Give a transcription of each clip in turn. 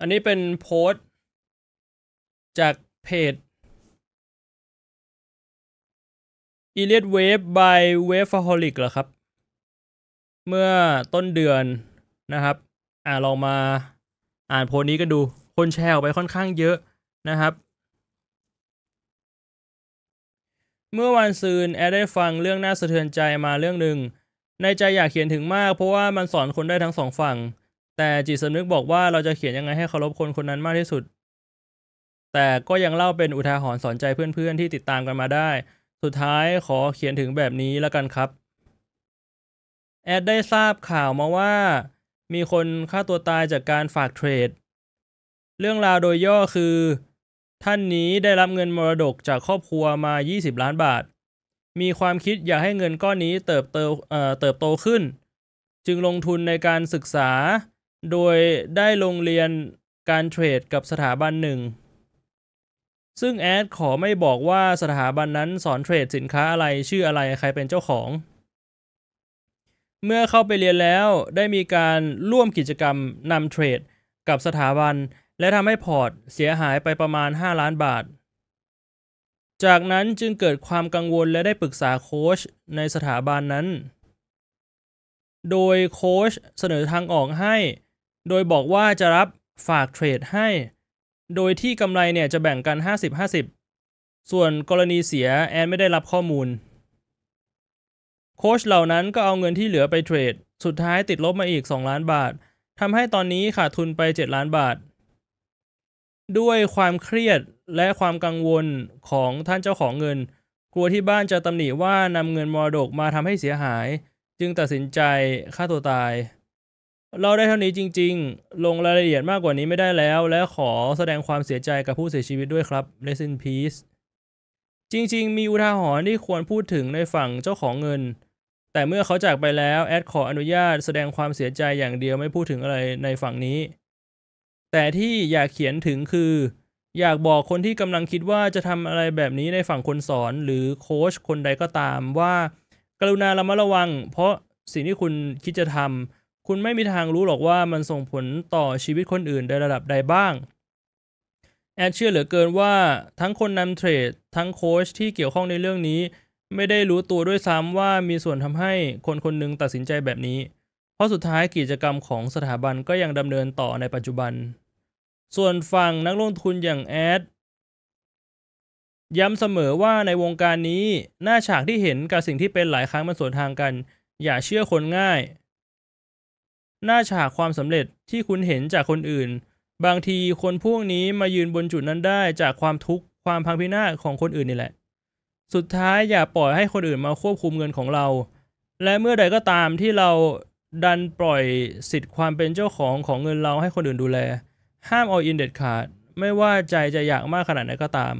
อันนี้เป็นโพสต์ จากเพจ e l i t e Wave by Waveaholic เหรอครับ เมื่อต้นเดือนนะครับ อ่าลองมาอ่านโพสต์นี้กันดู คนแชร์ออกไปค่อนข้างเยอะนะครับ เมื่อวันซืนแอดได้ฟังเรื่องน่าสะเทือนใจมาเรื่องหนึ่ง ในใจอยากเขียนถึงมาก เพราะว่ามันสอนคนได้ทั้งสองฝั่งแต่จิตสำนึกบอกว่าเราจะเขียนยังไงให้เคารพคนคนนั้นมากที่สุด แต่ก็ยังเล่าเป็นอุทาหรณ์สอนใจเพื่อนๆที่ติดตามกันมาได้ สุดท้ายขอเขียนถึงแบบนี้แล้วกันครับ แอดได้ทราบข่าวมาว่า มีคนฆ่าตัวตายจากการฝากเทรด เรื่องราวโดยย่อคือ ท่านนี้ได้รับเงินมรดกจากครอบครัวมา 20 ล้านบาท มีความคิดอยากให้เงินก้อนนี้เติบโตเติบโตขึ้น จึงลงทุนในการศึกษาโดยได้ลงเรียนการเทรดกับสถาบันหนึ่ง ซึ่งแอดขอไม่บอกว่าสถาบันนั้นสอนเทรดสินค้าอะไรชื่ออะไรใครเป็นเจ้าของ เมื่อเข้าไปเรียนแล้วได้มีการร่วมกิจกรรมนำเทรดกับสถาบัน และทำให้พอร์ตเสียหายไปประมาณ 5 ล้านบาท จากนั้นจึงเกิดความกังวลและได้ปรึกษาโค้ชในสถาบันนั้น โดยโค้ชเสนอทางออกให้โดยบอกว่าจะรับฝากเทรดให้ โดยที่กำไรเนี่ยจะแบ่งกัน 50-50 ส่วนกรณีเสียแอนไม่ได้รับข้อมูลโค้ชเหล่านั้นก็เอาเงินที่เหลือไปเทรด สุดท้ายติดลบมาอีก 2 ล้านบาท ทำให้ตอนนี้ขาดทุนไป 7 ล้านบาท ด้วยความเครียดและความกังวลของท่านเจ้าของเงิน กลัวที่บ้านจะตำหนิว่านำเงินมรดกมาทำให้เสียหาย จึงตัดสินใจฆ่าตัวตายเราได้เท่านี้จริงๆ ลงรายละเอียดมากกว่านี้ไม่ได้แล้ว และขอแสดงความเสียใจกับผู้เสียชีวิตด้วยครับ Rest in peace จริง ๆ มีอุทาหรณ์ที่ควรพูดถึงในฝั่งเจ้าของเงิน แต่เมื่อเขาจากไปแล้วแอดขออนุญาตแสดงความเสียใจอย่างเดียวไม่พูดถึงอะไรในฝั่งนี้ แต่ที่อยากเขียนถึงคือ อยากบอกคนที่กำลังคิดว่าจะทำอะไรแบบนี้ในฝั่งคนสอนหรือโค้ชคนใดก็ตามว่า กรุณาระมัดระวัง เพราะสิ่งที่คุณคิดจะทำคุณไม่มีทางรู้หรอกว่ามันส่งผลต่อชีวิตคนอื่นในระดับใดบ้าง แอดเชื่อเหลือเกินว่าทั้งคนนำเทรด ทั้งโค้ชที่เกี่ยวข้องในเรื่องนี้ ไม่ได้รู้ตัวด้วยซ้ำว่ามีส่วนทำให้คนคนหนึ่งตัดสินใจแบบนี้ เพราะสุดท้ายกิจกรรมของสถาบันก็ยังดำเนินต่อในปัจจุบัน ส่วนฝั่งนักลงทุนอย่างแอดย้ำเสมอว่าในวงการนี้หน้าฉากที่เห็นกับสิ่งที่เป็นหลายครั้งมันสวนทางกัน อย่าเชื่อคนง่ายหน้าฉากความสำเร็จที่คุณเห็นจากคนอื่น บางทีคนพวกนี้มายืนบนจุดนั้นได้จากความทุกข์ความพังพินาศของคนอื่นนี่แหละ สุดท้ายอย่าปล่อยให้คนอื่นมาควบคุมเงินของเรา และเมื่อใดก็ตามที่เราดันปล่อยสิทธิ์ความเป็นเจ้าของของเงินเราให้คนอื่นดูแล ห้ามเอาอินเด็ดขาดไม่ว่าใจจะอยากมากขนาดไหนก็ตาม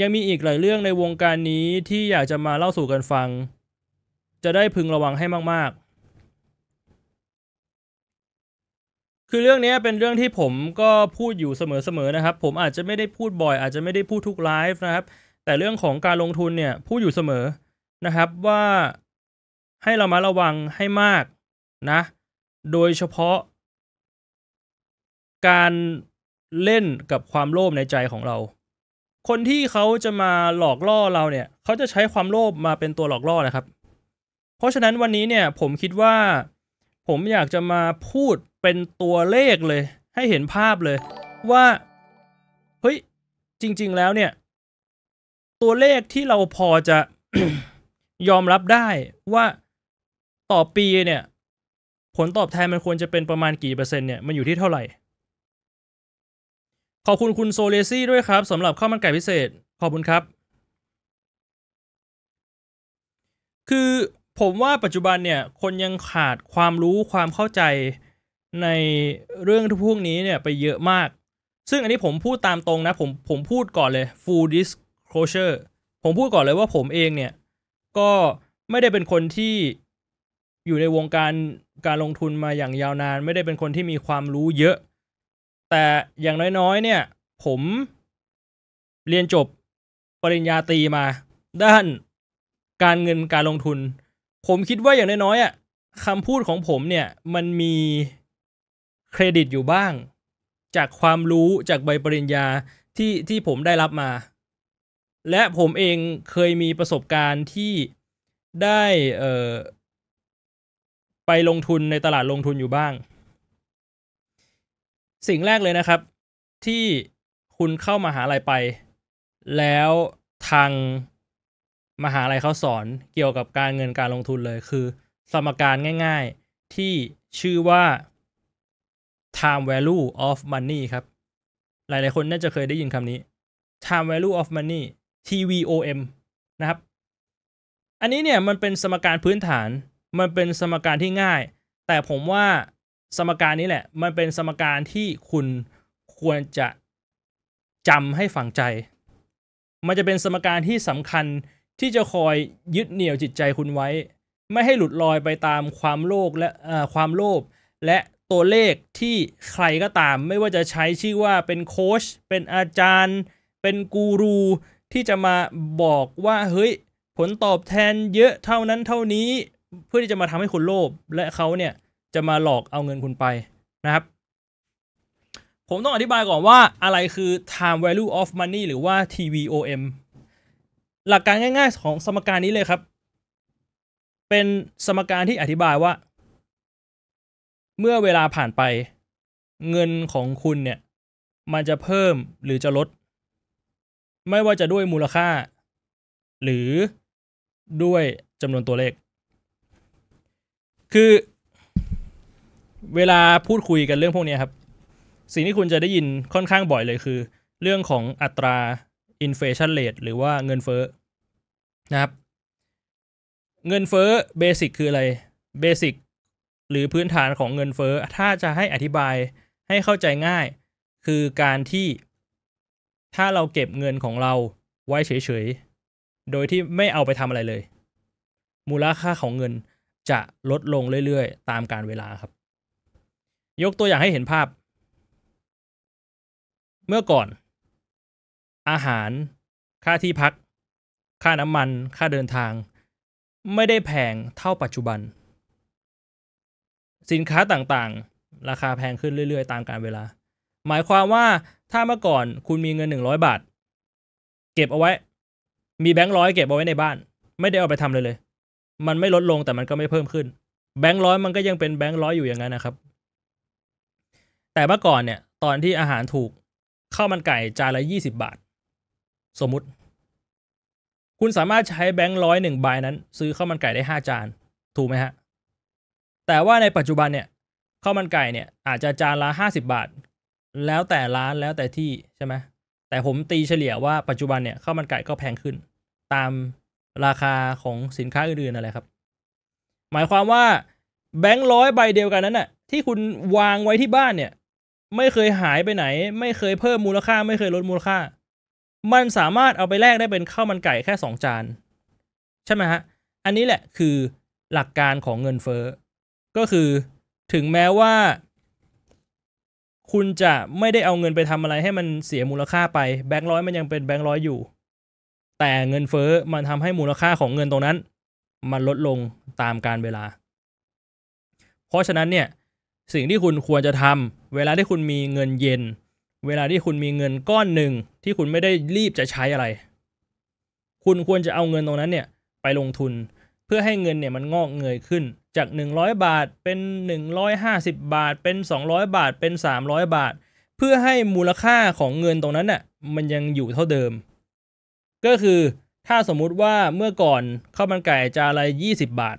ยังมีอีกหลายเรื่องในวงการนี้ที่อยากจะมาเล่าสู่กันฟัง จะได้พึงระวังให้มากคือเรื่องนี้เป็นเรื่องที่ผมก็พูดอยู่เสมอๆนะครับ ผมอาจจะไม่ได้พูดบ่อย อาจจะไม่ได้พูดทุกไลฟ์นะครับ แต่เรื่องของการลงทุนเนี่ย พูดอยู่เสมอนะครับ ว่าให้เรามาระวังให้มากนะ โดยเฉพาะ การเล่นกับความโลภในใจของเรา คนที่เขาจะมาหลอกล่อเราเนี่ยเขาจะใช้ความโลภมาเป็นตัวหลอกล่อนะครับ เพราะฉะนั้นวันนี้เนี่ยผมคิดว่าผมอยากจะมาพูดเป็นตัวเลขเลยให้เห็นภาพเลย ว่าเฮ้ย จริงๆแล้วเนี่ย ตัวเลขที่เราพอจะยอมรับได้ว่าต่อปีเนี่ย ผลตอบแทนมันควรจะเป็นประมาณกี่เปอร์เซ็นต์เนี่ย มันอยู่ที่เท่าไหร่ ขอบคุณ คุณโซเลซี่ด้วยครับสำหรับข้าวมันไก่พิเศษ ขอบคุณครับ คือผมว่าปัจจุบันเนี่ยคนยังขาดความรู้ความเข้าใจในเรื่องทพวกนี้เนี่ยไปเยอะมาก ซึ่งอันนี้ผมพูดตามตรงนะ ผมผมพูดก่อนเลย full disclosure ผมพูดก่อนเลยว่าผมเองเนี่ย ก็ไม่ได้เป็นคนที่อยู่ในวงการการลงทุนมาอย่างยาวนาน ไม่ได้เป็นคนที่มีความรู้เยอะ แต่อย่างน้อยๆ เนี่ย ผม เรียนจบปริญญาตรีมา ด้านการเงินการลงทุน ผมคิดว่าอย่างน้อยๆอ่ะคำพูดของผมเนี่ยมันมีเครดิตอยู่บ้างจากความรู้จากใบปริญญาที่ที่ผมได้รับมา และผมเองเคยมีประสบการณ์ที่ได้เอ่อไปลงทุนในตลาดลงทุนอยู่บ้าง สิ่งแรกเลยนะครับ ที่คุณเข้ามาหาลัยไป แล้วทางมหาลัยเขาสอนเกี่ยวกับการเงินการลงทุนเลยคือ สมการง่าย ๆที่ชื่อว่า time value of money ครับ หลายๆคนน่าจะเคยได้ยินคำนี้ time value of money TVOM นะครับ อันนี้เนี่ยมันเป็นสมการพื้นฐาน มันเป็นสมการที่ง่าย แต่ผมว่าสมการนี้แหละ มันเป็นสมการที่คุณควรจะจำให้ฝังใจ มันจะเป็นสมการที่สำคัญที่จะคอยยึดเหนี่ยวจิตใจคุณไว้ ไม่ให้หลุดลอยไปตามความโลภและความโลภและตัวเลขที่ใครก็ตาม ไม่ว่าจะใช้ชื่อว่าเป็นโค้ชเป็นอาจารย์ เป็นกูรู ที่จะมาบอกว่า เฮ้ย ผลตอบแทนเยอะเท่านั้นเท่านี้เพื่อที่จะมาทำให้คุณโลภและเขาเนี่ย จะมาหลอกเอาเงินคุณไปนะครับ ผมต้องอธิบายก่อนว่าอะไรคือ time value of money หรือว่า TVOM หลักการง่ายๆของสมการนี้เลยครับ เป็นสมการที่อธิบายว่าเมื่อเวลาผ่านไปเงินของคุณเนี่ย มันจะเพิ่มหรือจะลด ไม่ว่าจะด้วยมูลค่า หรือด้วยจำนวนตัวเลข คือเวลาพูดคุยกันเรื่องพวกนี้ครับ สิ่งที่คุณจะได้ยินค่อนข้างบ่อยเลยคือ เรื่องของอัตรา i n f เ a t i o n rate หรือว่าเงินเฟ้อนะครับ เงินเฟ้อเบสิกคืออะไรเบสิกหรือพื้นฐานของเงินเฟ้อถ้าจะให้อธิบายให้เข้าใจง่าย คือการที่ ถ้าเราเก็บเงินของเราไว้เฉยๆโดยที่ไม่เอาไปทำอะไรเลย มูลค่าของเงินจะลดลงเรื่อยๆตามการเวลาครับ ยกตัวอย่างให้เห็นภาพ เมื่อก่อน อาหาร ค่าที่พัก ค่าน้ำมัน ค่าเดินทาง ไม่ได้แพงเท่าปัจจุบันสินค้าต่างๆ ราคาแพงขึ้นเรื่อยๆ ตามกาลเวลา หมายความว่าถ้าเมื่อก่อนคุณมีเงินหนึ่งร้อยบาท เก็บเอาไว้ มีแบงค์ร้อยเก็บเอาไว้ในบ้าน ไม่ได้เอาไปทำเลยเลย มันไม่ลดลงแต่มันก็ไม่เพิ่มขึ้นแบงค์ร้อยมันก็ยังเป็นแบงค์ร้อยอยู่อย่างนั้นนะครับ แต่เมื่อก่อนเนี่ยตอนที่อาหารถูกข้าวมันไก่จานละยี่สิบาท สมมติ คุณสามารถใช้แบงค์ร้อยหนึ่งใบนั้น ซื้อข้าวมันไก่ได้ห้าจานถูกไหมฮะแต่ว่าในปัจจุบันเนี่ยข้าวมันไก่เนี่ยอาจจะจานละห้าสิบาท แล้วแต่ร้านแล้วแต่ที่ ใช่ไหมแต่ผมตีเฉลี่ยว่าปัจจุบันเนี่ยข้าวมันไก่ก็แพงขึ้น ตามราคาของสินค้าอื่นๆอะไรครับ หมายความว่าแบงค์ร้อยใบเดียวกันนั้นน่ะที่คุณวางไว้ที่บ้านเนี่ยไม่เคยหายไปไหน ไม่เคยเพิ่มมูลค่า ไม่เคยลดมูลค่า มันสามารถเอาไปแลกได้เป็นข้าวมันไก่แค่สองจานใช่ไหมฮะอันนี้แหละคือหลักการของเงินเฟ้อก็คือถึงแม้ว่า คุณจะไม่ได้เอาเงินไปทำอะไรให้มันเสียมูลค่าไปแบงค์ร้อยมันยังเป็นแบงค์ร้อยอยู่ แต่เงินเฟ้อมันทำให้มูลค่าของเงินตรงนั้น มันลดลงตามการเวลา เพราะฉะนั้นเนี่ยสิ่งที่คุณควรจะทำเวลาที่คุณมีเงินเย็น เวลาที่คุณมีเงินก้อนหนึ่ง ที่คุณไม่ได้รีบจะใช้อะไร คุณควรจะเอาเงินตรงนั้นเนี่ยไปลงทุนเพื่อให้เงินเนี่ยมันงอกเงยขึ้นจาก 100 บาทเป็น 150 บาทเป็น 200 บาทเป็น 300 บาท เพื่อให้มูลค่าของเงินตรงนั้นน่ะมันยังอยู่เท่าเดิม ก็คือถ้าสมมุติว่าเมื่อก่อนข้าวมันไก่จานละ20 บาท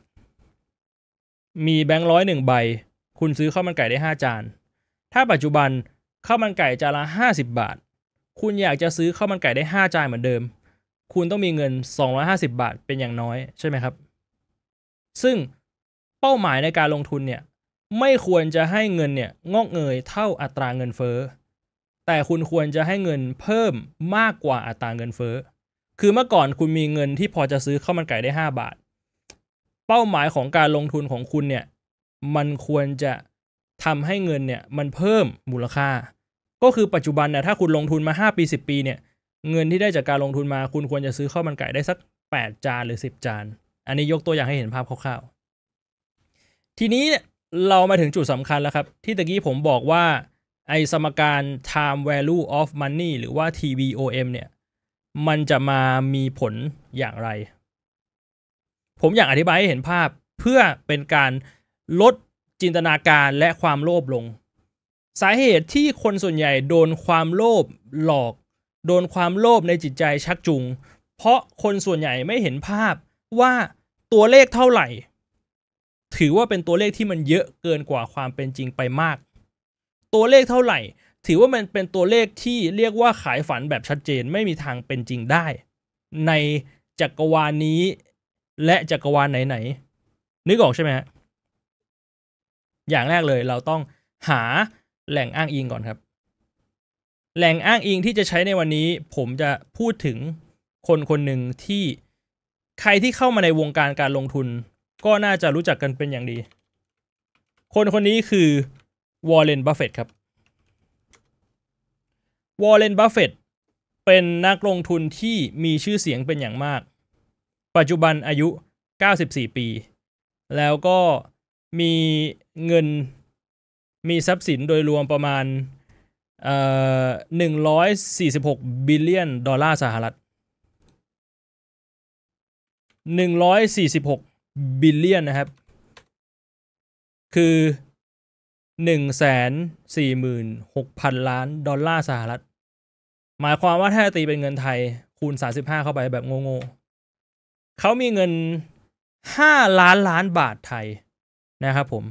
มีแบงค์ร้อยหนึ่งใบ คุณซื้อข้าวมันไก่ได้ 5 จานถ้าปัจจุบัน ข้าวมันไก่จานละ50 บาท คุณอยากจะซื้อข้าวมันไก่ได้ 5 จานเหมือนเดิม คุณต้องมีเงิน 250 บาท เป็นอย่างน้อยใช่ไหมครับ ซึ่งเป้าหมายในการลงทุนเนี่ย ไม่ควรจะให้เงินเนี่ย งอกเงยเท่าอัตราเงินเฟ้อ แต่คุณควรจะให้เงินเพิ่มมากกว่าอัตราเงินเฟ้อคือเมื่อก่อนคุณมีเงินที่พอจะซื้อข้าวมันไก่ได้ 5 บาท เป้าหมายของการลงทุนของคุณเนี่ย มันควรจะทำให้เงินเนี่ยมันเพิ่มมูลค่า ก็คือปัจจุบันเนี่ยถ้าคุณลงทุนมา5ปี10ปีเนี่ยเงินที่ได้จากการลงทุนมา คุณควรจะซื้อข้าวมันไก่ได้สัก 8 จานหรือ 10 จาน อันนี้ยกตัวอย่างให้เห็นภาพคร่าวๆทีนี้เรามาถึงจุดสำคัญแล้วครับ ที่ตะกี้ผมบอกว่า ไอสมการ time value of money หรือว่า TVOM เนี่ยมันจะมามีผลอย่างไร ผมอยากอธิบายให้เห็นภาพเพื่อเป็นการลดจินตนาการและความโลภลง สาเหตุที่คนส่วนใหญ่โดนความโลภหลอก โดนความโลภในจิตใจชักจูงเพราะคนส่วนใหญ่ไม่เห็นภาพว่าตัวเลขเท่าไหร่ถือว่าเป็นตัวเลขที่มันเยอะเกินกว่าความเป็นจริงไปมาก ตัวเลขเท่าไหร่ ถือว่ามันเป็นตัวเลขที่เรียกว่าขายฝันแบบชัดเจนไม่มีทางเป็นจริงได้ ในจักรวาลนี้ และจักรวาลไหนๆนึกออกใช่ไหมฮะ อย่างแรกเลยเราต้องหาแหล่งอ้างอิงก่อนครับ แหล่งอ้างอิงที่จะใช้ในวันนี้ ผมจะพูดถึงคนคนหนึ่งที่ใครที่เข้ามาในวงการการลงทุนก็น่าจะรู้จักกันเป็นอย่างดี คนคนนี้คือ วอร์เรนบัฟเฟตครับ วอร์เรนบัฟเฟต เป็นนักลงทุนที่มีชื่อเสียงเป็นอย่างมาก ปัจจุบันอายุ 94 ปี แล้วก็มีเงินมีทรัพย์สินโดยรวมประมาณเอ่อ146 บิลเลียนดอลลาร์สหรัฐ 146บิลเลียนนะครับ คือหนึ่งแสนสี่หมื่นหกพันล้านดอลลาร์สหรัฐ หมายความว่าถ้าตีเป็นเงินไทยคูณสาสิบห้าเข้าไปแบบโง่ๆเขามีเงินห้าล้านล้านบาทไทย นะครับผม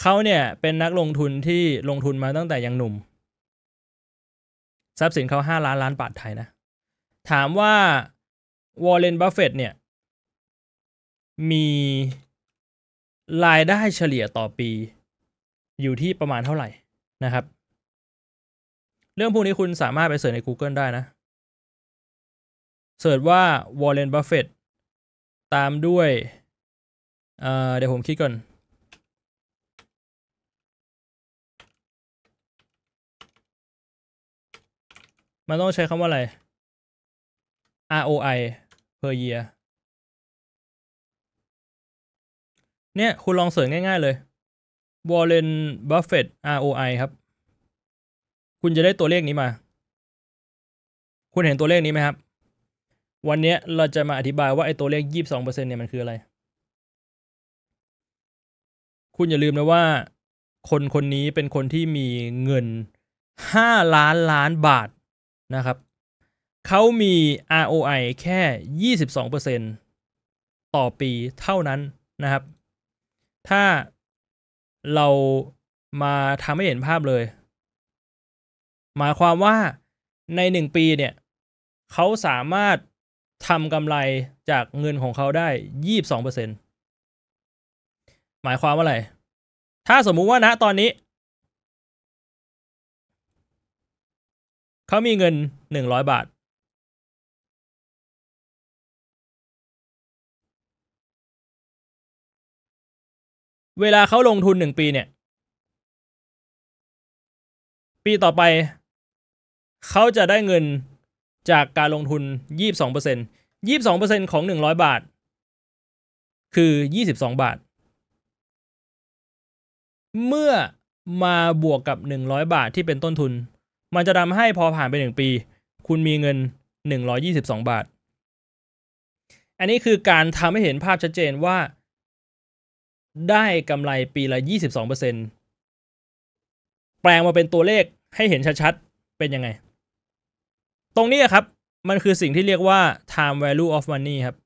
เขาเนี่ยเป็นนักลงทุนที่ลงทุนมาตั้งแต่ยังหนุ่ม ทรัพย์สินเขาห้าล้านล้านบาทไทยนะ ถามว่าวอลเลนบัฟเฟตเนี่ยมีรายได้เฉลี่ยต่อปีอยู่ที่ประมาณเท่าไหร่นะครับ เรื่องพวกนี้คุณสามารถไปเสิร์ชใน Google ได้นะเสิร์ชว่าวอลเลนบัฟเฟตตามด้วยเเดี๋ยวผมคิดก่อน มันต้องใช้คำว่าอะไร ROI per year เนี่ยคุณลองเสิร์ชง่ายๆ เลยวอลเลนบัฟเฟต ROI ครับ คุณจะได้ตัวเลขนี้มา คุณเห็นตัวเลขนี้ไหมครับ วันนี้เราจะมาอธิบายว่าไอ้ตัวเลขยี่สองเปอร์เซ็นเนี่ยมันคืออะไร คุณอย่าลืมนะว่า คนคนนี้เป็นคนที่มีเงินห้าล้านล้านบาทนะครับ เขามี ROI แค่ยี่สสิบอองเเปร์ซ็นต่อปีเท่านั้นนะครับถ้าเรามาทำให้เห็นภาพเลย หมายความว่าในหนึ่งปีเนี่ยเขาสามารถทำกำไรจากเงินของเขาได้ยี่บสองเปอร์เซ็นหมายความว่าอะไร ถ้าสมมุติว่านะตอนนี้ เขามีเงินหนึ่งร้อยบาทเวลาเขาลงทุนหนึ่งปีเนี่ย ปีต่อไป เขาจะได้เงินจากการลงทุนยยีี่่สสอออองงเเเปปรร์์ซ็นเซ็นของหนึ่งร้อยบาท คือยี่สิบสองบาท เมื่อมาบวกกับหนึ่งร้อยบาทที่เป็นต้นทุน มันจะทำให้พอผ่านไปหนึ่งปี คุณมีเงินหนึ่่งร้อยีสิบสองบาท อันนี้คือการทำให้เห็นภาพชัดเจนว่าได้กำไรปีละ 22%แปลงมาเป็นตัวเลขให้เห็นชัดๆ เป็นยังไง ตรงนี้ครับ มันคือสิ่งที่เรียกว่า time value of money ครับ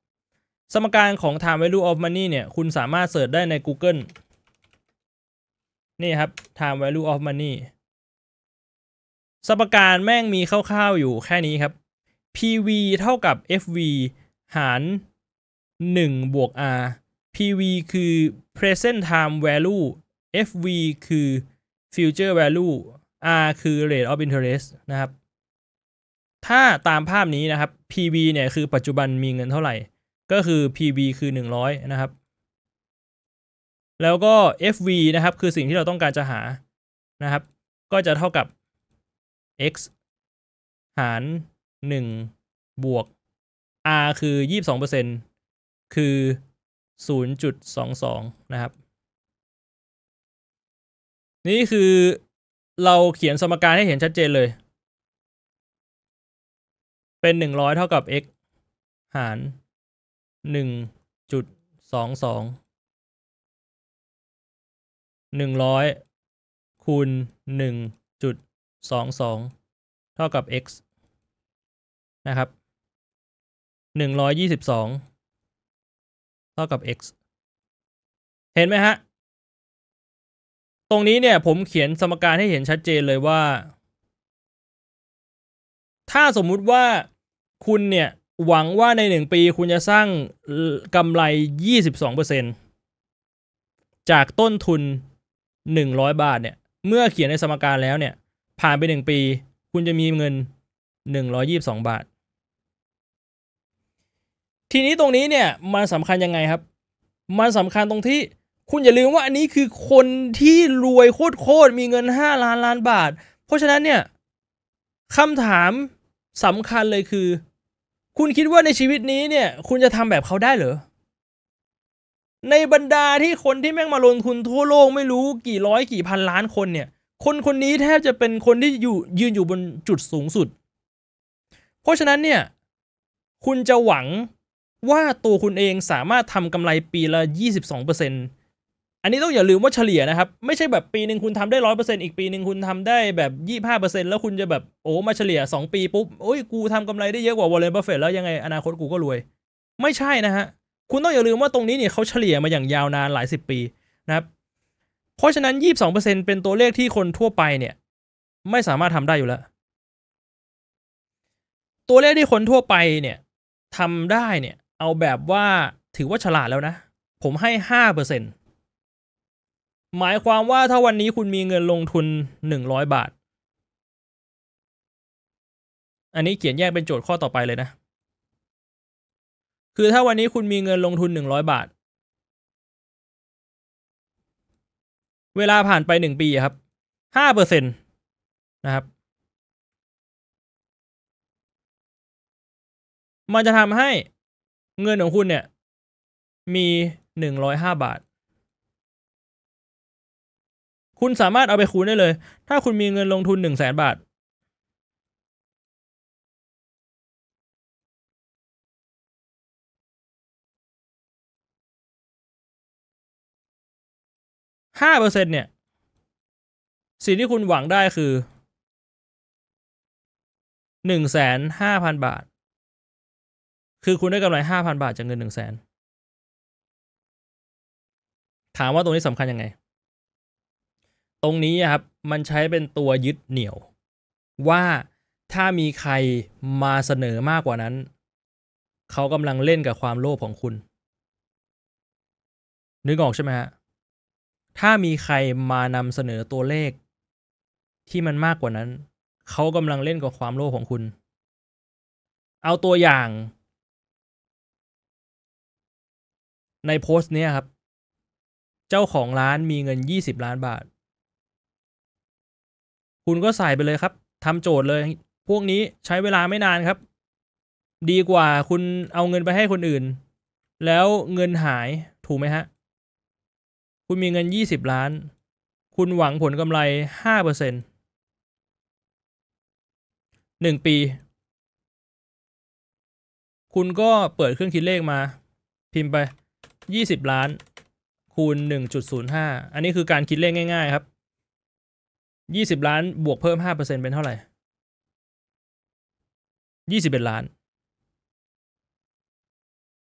สมการของ time value of money เนี่ย คุณสามารถเสิร์ชได้ใน Google นี่ครับ time value of money สมการแม่งมีคร่าวๆอยู่แค่นี้ครับ PV เท่ากับ FV หาร 1 บวก R PV คือ present time value FV คือ future value R คือ rate of interest นะครับ ถ้าตามภาพนี้นะครับ PV เนี่ยคือปัจจุบันมีเงินเท่าไหร่ ก็คือ PV คือ 100 นะครับ แล้วก็ FV นะครับ คือสิ่งที่เราต้องการจะหานะครับ ก็จะเท่ากับ x หาร1บวก R คือ 22%คือ0.22นะครับ นี่คือเราเขียนสมการให้เห็นชัดเจนเลย เป็น 100เท่ากับ x หาร 1.22 100คูณ1.22เท่ากับ x นะครับ122ท่ากับ x เห็นไหมฮะ ตรงนี้เนี่ย ผมเขียนสมการให้เห็นชัดเจนเลยว่า ถ้าสมมุติว่าคุณเนี่ยหวังว่าในหนึ่งปีคุณจะสร้างกำไร 22%จากต้นทุน 100 บาท เนี่ย เมื่อเขียนในสมการแล้วเนี่ย ผ่านไปหนึ่งปี คุณจะมีเงิน 122 บาททีนี้ตรงนี้เนี่ยมันสำคัญยังไงครับ มันสำคัญตรงที่คุณอย่าลืมว่าอันนี้คือคนที่รวยโคตรๆมีเงิน5ล้านล้านบาท เพราะฉะนั้นเนี่ยคำถามสำคัญเลยคือ คุณคิดว่าในชีวิตนี้เนี่ย คุณจะทำแบบเขาได้เหรอในบรรดาที่คนที่แม่งมาลงทุนทั่วโลก ไม่รู้กี่ร้อยกี่พันล้านคนเนี่ย คนคนนี้แทบจะเป็นคนที่อยู่ยืนอยู่บนจุดสูงสุด เพราะฉะนั้นเนี่ย คุณจะหวังว่าตัวคุณเองสามารถทำกำไรปีละ 22%อันนี้ต้องอย่าลืมว่าเฉลี่ยนะครับ ไม่ใช่แบบปีหนึ่งคุณทำได้ร้อยเปอร์เซ็นต์อีกปีหนึ่งคุณทำได้แบบยี่ห้าเปอร์เซ็นต์แล้วคุณจะแบบโอ้ มาเฉลี่ยสองปีปุ๊บโอ้ยกูทำกำไรได้เยอะกว่าวอลเลนเบร์เฟตแล้วยังไงอนาคตกูก็รวย ไม่ใช่นะฮะ คุณต้องอย่าลืมว่าตรงนี้เนี่ยเขาเฉลี่ยมาอย่างยาวนานหลายสิบปีนะครับ เพราะฉะนั้นยี่สองเปอร์เซ็นเป็นตัวเลขที่คนทั่วไปเนี่ย ไม่สามารถทำได้อยู่แล้วตัวเลขที่คนทั่วไปเนี่ยทำได้เนี่ยเอาแบบว่าถือว่าฉลาดแล้วนะ ผมให้ห้าเปอร์เซ็นหมายความว่าถ้าวันนี้คุณมีเงินลงทุนหนึ่งร้อยบาท อันนี้เขียนแยกเป็นโจทย์ข้อต่อไปเลยนะ คือถ้าวันนี้คุณมีเงินลงทุนหนึ่งร้อยบาท เวลาผ่านไปหนึ่งปีครับห้าเปอร์เซ็นตนะครับมันจะทำให้เงินของคุณเนี่ย มีหนึ่งร้อยห้าบาท คุณสามารถเอาไปคูณได้เลย ถ้าคุณมีเงินลงทุนหนึ่งแสนบาทห้าเปอร์เซ็นเนี่ยสิ่งที่คุณหวังได้คือหนึ่งแสนห้าพันบาทคือคุณได้กำไรห้าพันบาทจากเงินหนึ่งแสนถามว่าตรงนี้สำคัญยังไง ตรงนี้ครับ มันใช้เป็นตัวยึดเหนี่ยว ว่าถ้ามีใครมาเสนอมากกว่านั้นเขากำลังเล่นกับความโลภของคุณ นึกออกใช่ไหมฮะถ้ามีใครมานำเสนอตัวเลขที่มันมากกว่านั้น เขากำลังเล่นกับความโลภของคุณ เอาตัวอย่างในโพสต์เนี้ยครับ เจ้าของร้านมีเงินยี่สิบล้านบาท คุณก็ใส่ไปเลยครับ ทำโจทย์เลย พวกนี้ใช้เวลาไม่นานครับ ดีกว่าคุณเอาเงินไปให้คนอื่น แล้วเงินหายถูกไหมฮะ คุณมีเงินยี่สิบล้าน คุณหวังผลกำไรห้าเปอร์เซ็นต์หนึ่งปี คุณก็เปิดเครื่องคิดเลขมา พิมพ์ไปยี่สิบล้าน คูณหนนึ่งจุดศูย์ห้าอันนี้คือการคิดเลขง่ายๆครับยี่สิบล้านบวกเพิ่มห้าเปอร์เซ็นเป็นเท่าไหร่ยี่สิบเอ็ดล้าน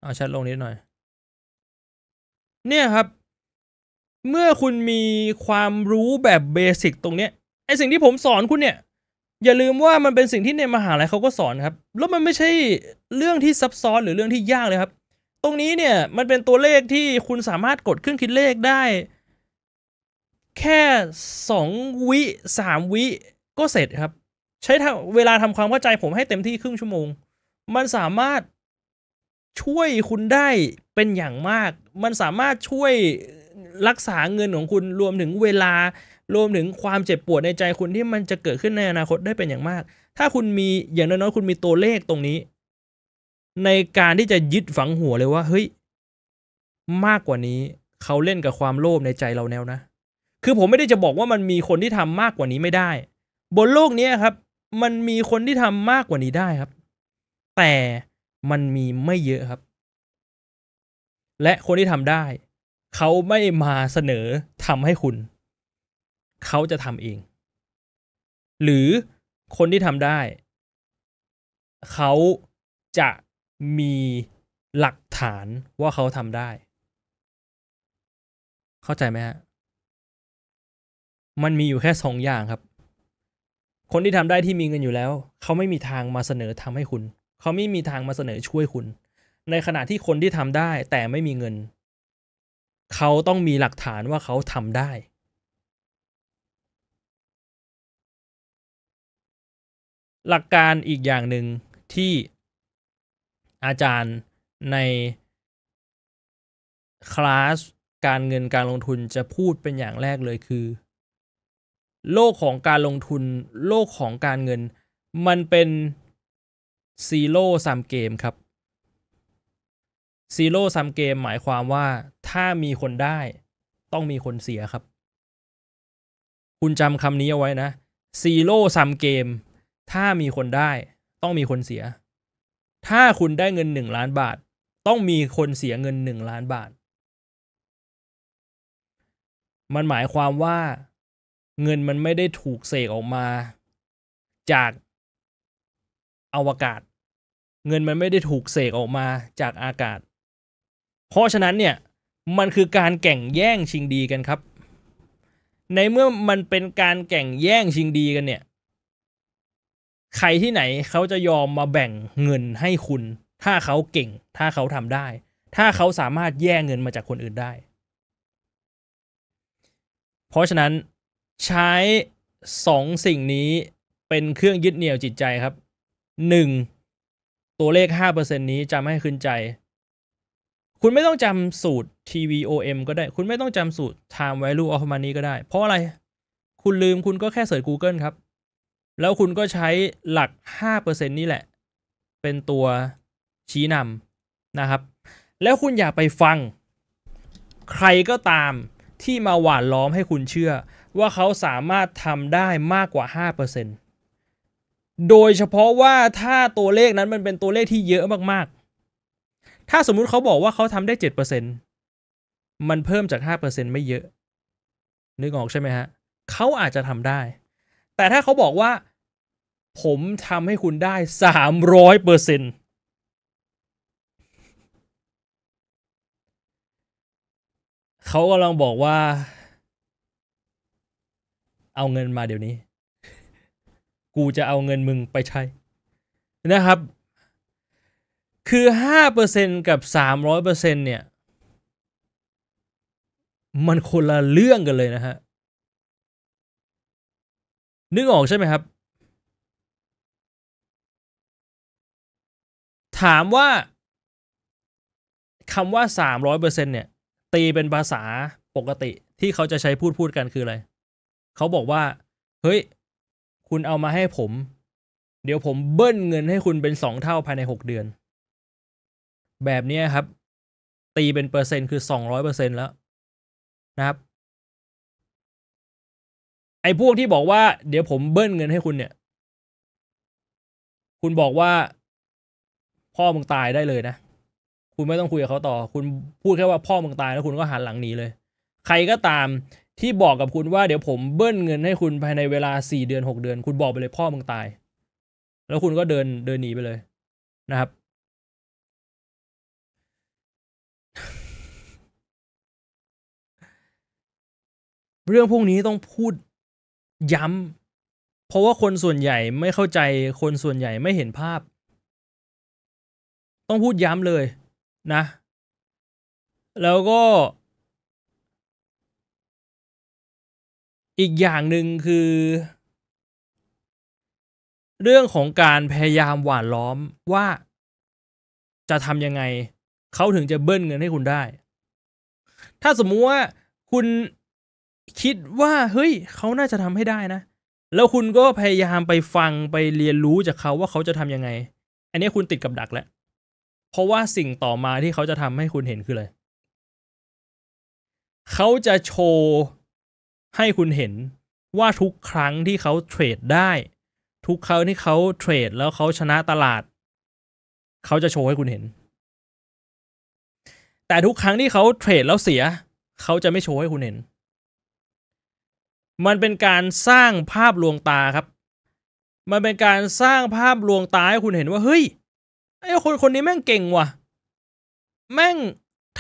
เอาชัดลงนิดหน่อย เนี่ยครับ เมื่อคุณมีความรู้แบบเบสิกตรงเนี้ยไอสิ่งที่ผมสอนคุณเนี่ย อย่าลืมว่ามันเป็นสิ่งที่ในมหาลัยเขาก็สอนครับ แล้วมันไม่ใช่เรื่องที่ซับซ้อนหรือเรื่องที่ยากเลยครับตรงนี้เนี่ยมันเป็นตัวเลขที่คุณสามารถกดเครื่องคิดเลขได้ แค่ 2 วิ 3 วิ ก็เสร็จครับ ใช้เวลาทำความเข้าใจผมให้เต็มที่ครึ่งชั่วโมง มันสามารถช่วยคุณได้เป็นอย่างมาก มันสามารถช่วยรักษาเงินของคุณรวมถึงเวลารวมถึงความเจ็บปวดในใจคุณ ที่มันจะเกิดขึ้นในอนาคตได้เป็นอย่างมาก ถ้าคุณมีอย่างน้อยๆคุณมีตัวเลขตรงนี้ในการที่จะยึดฝังหัวเลยว่า เฮ้ยมากกว่านี้ เขาเล่นกับความโลภในใจเราแนวนะคือผมไม่ได้จะบอกว่ามันมีคนที่ทำมากกว่านี้ไม่ได้ บนโลกนี้ครับ มันมีคนที่ทำมากกว่านี้ได้ครับ แต่มันมีไม่เยอะครับ และคนที่ทำได้เขาไม่มาเสนอทำให้คุณเขาจะทำเอง หรือคนที่ทำได้เขาจะมีหลักฐานว่าเขาทำได้ เข้าใจไหมฮะ มันมีอยู่แค่สองอย่างครับ คนที่ทำได้ที่มีเงินอยู่แล้ว เขาไม่มีทางมาเสนอทำให้คุณ เขาไม่มีทางมาเสนอช่วยคุณ ในขณะที่คนที่ทำได้แต่ไม่มีเงิน เขาต้องมีหลักฐานว่าเขาทำได้ หลักการอีกอย่างหนึ่งที่อาจารย์ในคลาสการเงินการลงทุนจะพูดเป็นอย่างแรกเลยคือ โลกของการลงทุน โลกของการเงินมันเป็นซีโร่ซัมเกมครับซีโร่ซัมเกมหมายความว่า ถ้ามีคนได้ ต้องมีคนเสียครับ คุณจำคำนี้เอาไว้นะซีโร่ซัมเกม ถ้ามีคนได้ต้องมีคนเสียถ้าคุณได้เงินหนึ่งล้านบาท ต้องมีคนเสียเงินหนึ่งล้านบาท มันหมายความว่า เงินมันไม่ได้ถูกเสกออกมาจากอวกาศ เงินมันไม่ได้ถูกเสกออกมาจากอากาศ เพราะฉะนั้นเนี่ยมันคือการแข่งแย่งชิงดีกันครับ ในเมื่อมันเป็นการแข่งแย่งชิงดีกันเนี่ยใครที่ไหนเขาจะยอมมาแบ่งเงินให้คุณ ถ้าเขาเก่งถ้าเขาทำได้ ถ้าเขาสามารถแย่เงินมาจากคนอื่นได้ เพราะฉะนั้นใช้สองสิ่งนี้เป็นเครื่องยึดเหนี่ยวจิตใจครับหนึ่งตัวเลขห้าเเปอร์ซ็นี้จำให้ขึ้นใจ คุณไม่ต้องจำสูตร TVOM ก็ได้ คุณไม่ต้องจำสูตร Time Value of Money ก็ได้ เพราะอะไร คุณลืมคุณก็แค่เสิร์ช Google ครับแล้วคุณก็ใช้หลัก 5%นี่แหละเป็นตัวชี้นำนะครับ แล้วคุณอย่าไปฟัง ใครก็ตามที่มาหวานล้อมให้คุณเชื่อ ว่าเขาสามารถทำได้มากกว่า 5%โดยเฉพาะว่าถ้าตัวเลขนั้นมันเป็นตัวเลขที่เยอะมากๆ ถ้าสมมุติเขาบอกว่าเขาทำได้ 7%มันเพิ่มจาก 5%ไม่เยอะนึกออกใช่ไหมฮะเขาอาจจะทำได้ แต่ถ้าเขาบอกว่าผมทำให้คุณได้สามร้อยเปอร์เซ็นต์ เขากำลังบอกว่า เอาเงินมาเดี๋ยวนี้ กูจะเอาเงินมึงไปใช้นะครับ คือห้าเปอร์เซ็นกับสามร้อยเปอร์เซ็นเนี่ย มันคนละเรื่องกันเลยนะฮะ นึกออกใช่ไหมครับถามว่าคำว่าสามร้อยเปอร์เซ็นเนี่ย ตีเป็นภาษาปกติที่เขาจะใช้พูดพูดกันคืออะไร เขาบอกว่าเฮ้ย คุณเอามาให้ผม เดี๋ยวผมเบิ้ลเงินให้คุณเป็นสองเท่าภายในหกเดือน แบบนี้ครับ ตีเป็นเปอร์เซ็นต์คือสองร้อยเปอร์เซ็นแล้วนะครับ ไอ้พวกที่บอกว่าเดี๋ยวผมเบิ้ลเงินให้คุณเนี่ย คุณบอกว่าพ่อมึงตายได้เลยนะ คุณไม่ต้องคุยกับเขาต่อ คุณพูดแค่ว่าพ่อมึงตาย แล้วคุณก็หันหลังหนีเลย ใครก็ตามที่บอกกับคุณว่าเดี๋ยวผมเบิ้ลเงินให้คุณภายในเวลาสี่เดือนหกเดือน คุณบอกไปเลยพ่อมึงตาย แล้วคุณก็เดินเดินหนีไปเลยนะครับ เรื่องพวกนี้ต้องพูดย้ำ เพราะว่าคนส่วนใหญ่ไม่เข้าใจ คนส่วนใหญ่ไม่เห็นภาพต้องพูดย้ำเลยนะ แล้วก็ อีกอย่างหนึ่งคือ เรื่องของการพยายามหว่านล้อมว่าจะทำยังไง เขาถึงจะเบิ้ลเงินให้คุณได้ ถ้าสมมุติว่าคุณคิดว่า เฮ้ย เขาน่าจะทำให้ได้นะ แล้วคุณก็พยายามไปฟังไปเรียนรู้จากเขาว่าเขาจะทำยังไง อันนี้คุณติดกับดักแล้วเพราะว่าสิ่งต่อมาที่เขาจะทำให้คุณเห็นคืออะไร เขาจะโชว์ให้คุณเห็นว่าทุกครั้งที่เขาเทรดได้ ทุกครั้งที่เขาเทรดแล้วเขาชนะตลาด เขาจะโชว์ให้คุณเห็น แต่ทุกครั้งที่เขาเทรดแล้วเสีย เขาจะไม่โชว์ให้คุณเห็น มันเป็นการสร้างภาพลวงตาครับ มันเป็นการสร้างภาพลวงตาให้คุณเห็นว่า เฮ้ยไอ้คนคนนี้แม่งเก่งว่ะ แม่ง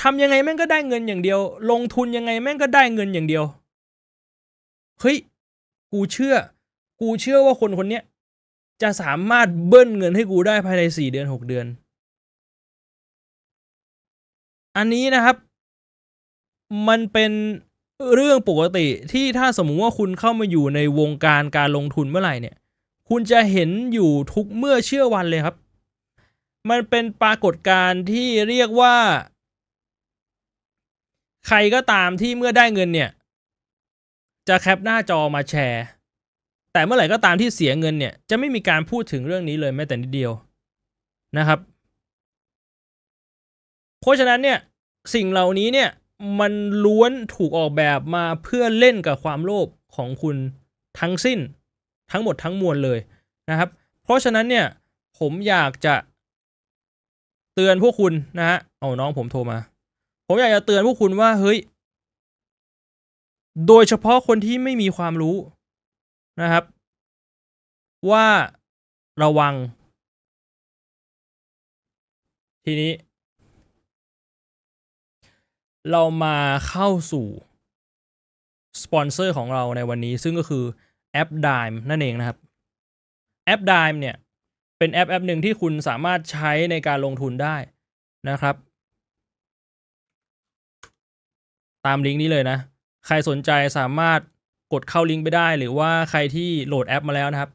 ทำยังไง แม่งก็ได้เงินอย่างเดียว ลงทุนยังไงแม่งก็ได้เงินอย่างเดียว เฮ้ย กูเชื่อ กูเชื่อว่าคนคนเนี้ยจะสามารถเบิ้ลเงินให้กูได้ภายในสี่เดือนหกเดือน อันนี้นะครับ มันเป็นเรื่องปกติที่ถ้าสมมุติว่าคุณเข้ามาอยู่ในวงการการลงทุนเมื่อไหร่เนี่ย คุณจะเห็นอยู่ทุกเมื่อเชื่อวันเลยครับมันเป็นปรากฏการณ์ที่เรียกว่า ใครก็ตามที่เมื่อได้เงินเนี่ย จะแคปหน้าจอมาแชร์แต่เมื่อไหร่ ก็ตามที่เสียเงินเนี่ย จะไม่มีการพูดถึงเรื่องนี้เลยแม้แต่นิดเดียวนะครับ เพราะฉะนั้นเนี่ยสิ่งเหล่านี้เนี่ยมันล้วนถูกออกแบบมาเพื่อเล่นกับความโลภของคุณทั้งสิ้นทั้งหมดทั้งมวลเลยนะครับ เพราะฉะนั้นเนี่ยผมอยากจะเตือนพวกคุณนะฮะเอาน้องผมโทรมา ผมอยากจะเตือนพวกคุณว่าเฮ้ย โดยเฉพาะคนที่ไม่มีความรู้นะครับ ว่าระวัง ทีนี้ เรามาเข้าสู่สปอนเซอร์ของเราในวันนี้ซึ่งก็คือแอปด i มนั่นเองนะครับ แอปด i มเนี่ยเป็นแอปแอปหนึ่งที่คุณสามารถใช้ในการลงทุนได้นะครับ ตามลิงก์นี้เลยนะ ใครสนใจสามารถกดเข้าลิงก์ไปได้หรือว่าใครที่โหลดแอป มาแล้วนะครับ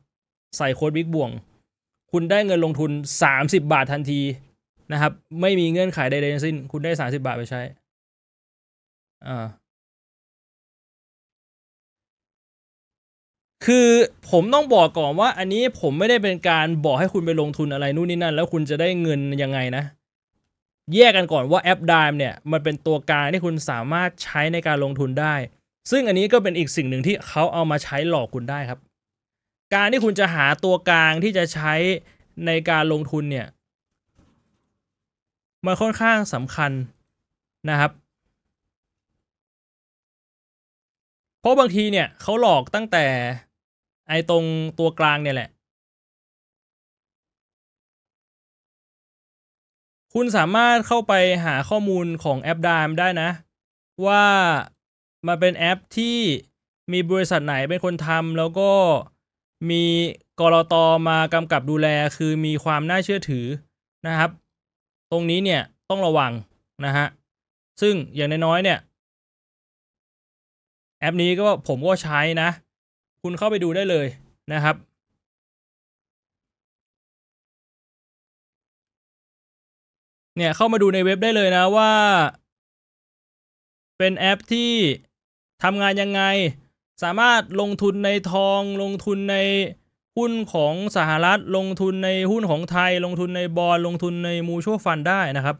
ใส่โค้ดบิ๊กบ่วง คุณได้เงินลงทุน 30 บาททันทีนะครับ ไม่มีเงื่อนไขใดๆทั้งสิ้น คุณได้ 30 บาทไปใช้อ่าคือ ผมต้องบอกก่อนว่า อันนี้ผมไม่ได้เป็นการบอกให้คุณไปลงทุนอะไร นู่น นี่นั่นแล้วคุณจะได้เงิน ยัง ไงนะ แยกกันก่อนว่าแอปดิมเนี่ย มันเป็นตัวกลางที่คุณสามารถใช้ในการลงทุนได้ ซึ่งอันนี้ก็เป็นอีกสิ่งหนึ่งที่เขาเอามาใช้หลอกคุณได้ครับ การที่คุณจะหาตัวกลางที่จะใช้ในการลงทุนเนี่ยมันค่อนข้างสำคัญนะครับ เพราะบางทีเนี่ยเขาหลอกตั้งแต่ไอตรงตัวกลางเนี่ยแหละ คุณสามารถเข้าไปหาข้อมูลของแอปดามได้นะ ว่ามันเป็นแอปที่มีบริษัทไหนเป็นคนทำแล้วก็มีกรอตอมากำกับดูแลคือมีความน่าเชื่อถือนะครับ ตรงนี้เนี่ยต้องระวังนะฮะ ซึ่งอย่างน้อยๆเนี่ย แอปนี้ก็ผมก็ใช้นะคุณเข้าไปดูได้เลยนะครับ เนี่ยเข้ามาดูในเว็บได้เลยนะว่า เป็นแอปที่ทำงานยังไงสามารถลงทุนในทองลงทุนในหุ้นของสหรัฐลงทุนในหุ้นของไทย ลงทุนในบอลลงทุนในมูชัวฟันได้นะครับ